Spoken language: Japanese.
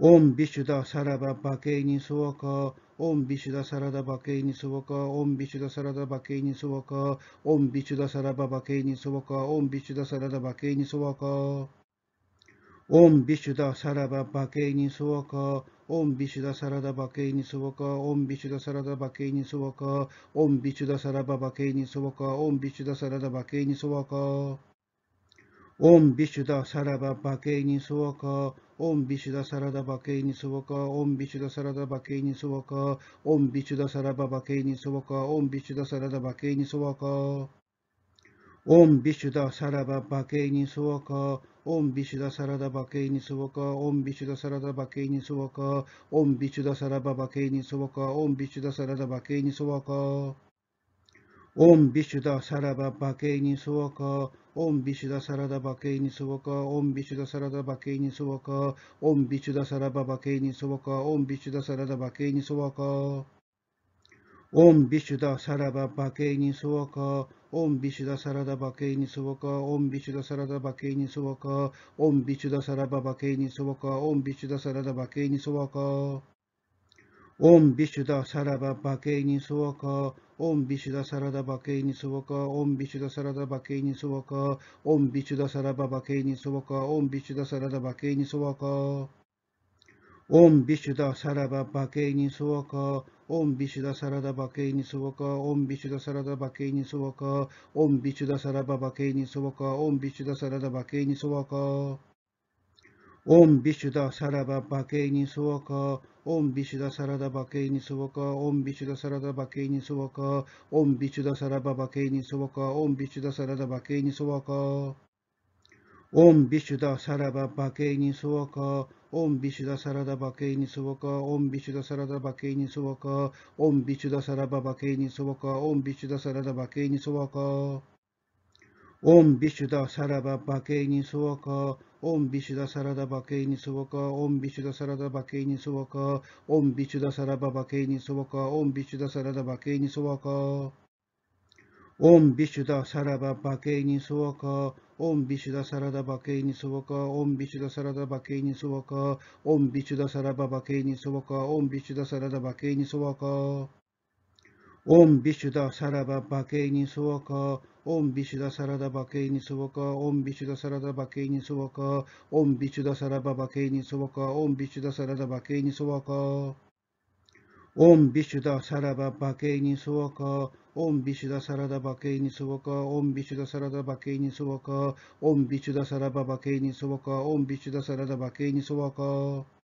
オンビシュダサラババケイニソワカオンビシュダサラダバケイニソワカオンビシュダサラダバケイニソワカオンビシュダサラババケイニソワカオンビシュダサラダバケイニソワカオンビシュダサラダバケイニソワカオンビシュダサラダバケイニソワカオンビシュダサラダバケイニソワカオンビシュダサラダバケイニソワカオンビシュダサラダバケイニソワカオンビシュダサラダバケイニソワカオンビシュダサラダバケイニソワカ、オンビシュダサラダバケイニソワカ、オンビシュダサラダバケイニソワカ、オンビシュダサラダバケイニソワカ。オンビシュダサラダバケイニソワカ、オンビシュダサラダバケイニソワカ、オンビシュダサラダバケイニソワカ、オンビシュダサラダバケイニソワカ、オンビシュダサラダバケイニソワカ。オンビシュダサラババケイニソワカオンビシュダサラダバケイニソワカオンビシュダサラダバケイニソワカオンビシュダサラババケイニソワカオンビシュダサラダバケイニソワカオンビシュダサラババケイニソワカオンビシュダサラダバケイニソワカオンビシュダサラダバケイニソワカオンビシュダサラババケイニソワカオンビシュダサラダバケイニソワカオンビシュダサラババケイニソワカオンビシュダサラダバケイニソワカオンビシュダサラダバケイニソワカオンビシュダサラダバケイニソワカオンビシュダサラダバケイニソワカオンビシュダサラババケイニソワカオンビシュダサラダバケイニソワカオンビシュダサラダバケイニソワカオンビシュダサラダバケイニソワカオンビシュダサラダバケイニソワカオンビシュダサラババケイニソワカオンビシュダサラダバケイニソワカオンビシュダサラダバケイニソワカオンビシュダサラババケイニソワカオンビシュダサラダバケイニソワカオンビシュダサラババケイニソワカオンビシュダサラダバケイニソワカオンビシュダサラダバケイニソワカオンビシュダサラババケイニソワカオンビシュダサラダバケイニソワカオンビシュダサラババケイニソワカオンビシュダサラダバケイニソワカオンビシュダサラダバケイニソワカオンビシュダサラババケイニソワカオンビシュダサラダバケイニソワカオンビシュダサラババケイニソワカオンビシュダサラダバケイニソワカオンビシュダサラダバケイニソワカオンビシュダサラババケイニソワカオンビシュダサラダバケイニソワカオンビシュダサラババケイニソワカオンビシュダサラダバケイニソワカオンビシュダサラダバケイニソワカオンビシュダサラババケイニソワカオンビシュダサラダバケイニソワカオンビシュダサラババケイニソワカオンビシュダサラダバケイニソワカオンビシュダサラダバケイニソワカオンビシュダサラババケイニソワカオンビシュダサラダバケイニソワカ